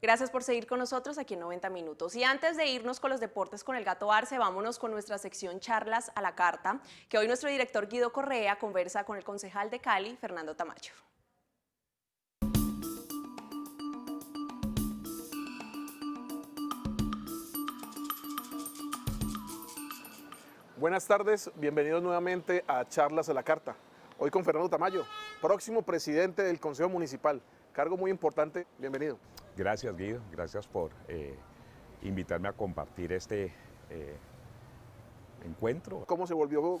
Gracias por seguir con nosotros aquí en 90 Minutos. Y antes de irnos con los deportes con el gato Arce, vámonos con nuestra sección Charlas a la Carta, que hoy nuestro director Guido Correa conversa con el concejal de Cali, Fernando Tamayo. Buenas tardes, bienvenidos nuevamente a Charlas a la Carta. Hoy con Fernando Tamayo, próximo presidente del Consejo Municipal, cargo muy importante, bienvenido. Gracias Guido, gracias por eh, invitarme a compartir este eh, encuentro. ¿Cómo se volvió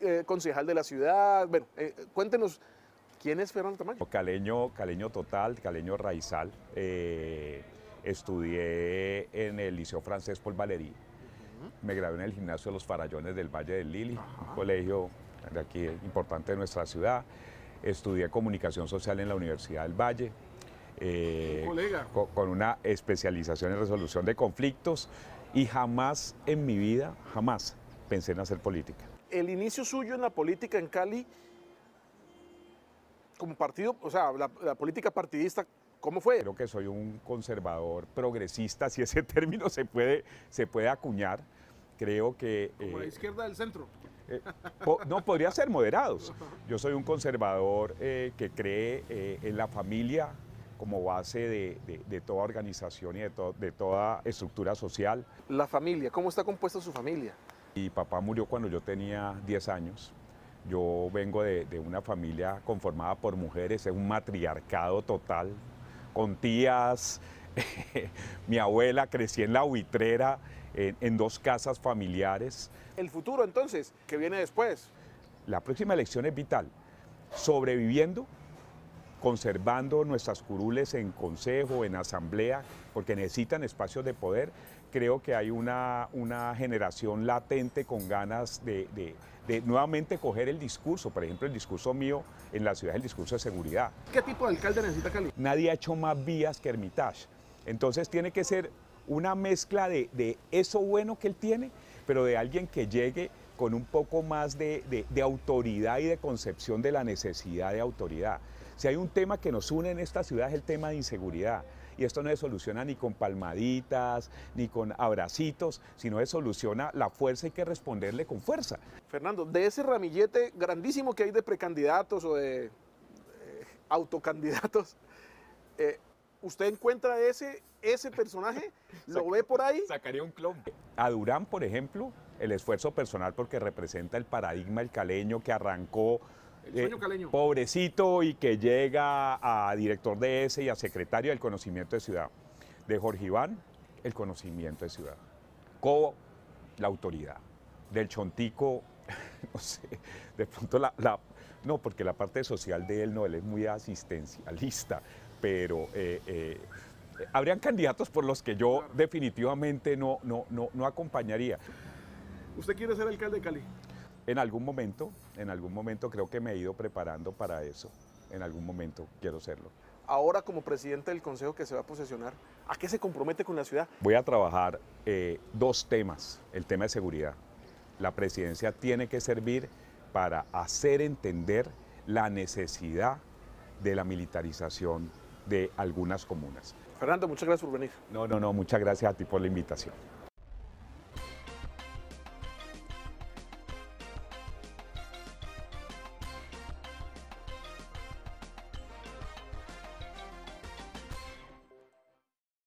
eh, concejal de la ciudad? Bueno, cuéntenos, ¿quién es Fernando Tamayo? Caleño, total, caleño raizal. estudié en el Liceo Francés Paul Valéry. Me gradué en el gimnasio de los Farallones del Valle del Lili, un colegio de aquí importante de nuestra ciudad. Estudié comunicación social en la Universidad del Valle eh, con, una especialización en resolución de conflictos y jamás en mi vida, jamás pensé en hacer política. El inicio suyo en la política en Cali, como partido, o sea, la, política partidista, ¿Cómo fue? Creo que soy un conservador progresista, si ese término se puede, se puede acuñar. Creo que... Como la eh, izquierda del centro. Eh, no, podría ser moderados. Yo soy un conservador que cree en la familia, como base de, de, toda organización y de, toda estructura social. La familia, ¿cómo está compuesta su familia? Mi papá murió cuando yo tenía 10 años. Yo vengo de, una familia conformada por mujeres, es un matriarcado total, con tías. Mi abuela crecí en la buitrera, en, en, dos casas familiares. El futuro entonces, ¿Qué viene después? La próxima elección es vital. Sobreviviendo conservando nuestras curules en consejo, en asamblea, porque necesitan espacios de poder, creo que hay una, generación latente con ganas de, nuevamente coger el discurso, por ejemplo, el discurso mío en la ciudad es el discurso de seguridad. ¿Qué tipo de alcalde necesita Cali? Nadie ha hecho más vías que Hermitage, entonces tiene que ser una mezcla de, eso bueno que él tiene, pero de alguien que llegue con un poco más de, autoridad y de concepción de la necesidad de autoridad. Si hay un tema que nos une en esta ciudad es el tema de inseguridad. Y esto no se soluciona ni con palmaditas, ni con abracitos, sino se soluciona la fuerza, hay que responderle con fuerza. Fernando, de ese ramillete grandísimo que hay de precandidatos o de eh, autocandidatos, eh, usted encuentra ese, ese personaje, lo ve por ahí. Sacaría un clon. A Durán, por ejemplo, el esfuerzo personal porque representa el paradigma el caleño que arrancó el eh, sueño pobrecito y que llega a director de ese y a secretario del conocimiento de ciudad. De Jorge Iván, el conocimiento de ciudad. Cobo, la autoridad. Del Chontico, no sé, de pronto la, No, porque la parte social de él no, él es muy asistencialista, pero... Eh, eh, habrían candidatos por los que yo definitivamente no, no, no, no acompañaría. ¿Usted quiere ser alcalde de Cali? En algún momento, en algún momento creo que me he ido preparando para eso. En algún momento quiero serlo. Ahora como presidente del consejo que se va a posesionar, ¿a qué se compromete con la ciudad? Voy a trabajar eh, dos temas. El tema de seguridad. La presidencia tiene que servir para hacer entender la necesidad de la militarización de algunas comunas. Fernando, muchas gracias por venir. No, no, no, muchas gracias a ti por la invitación.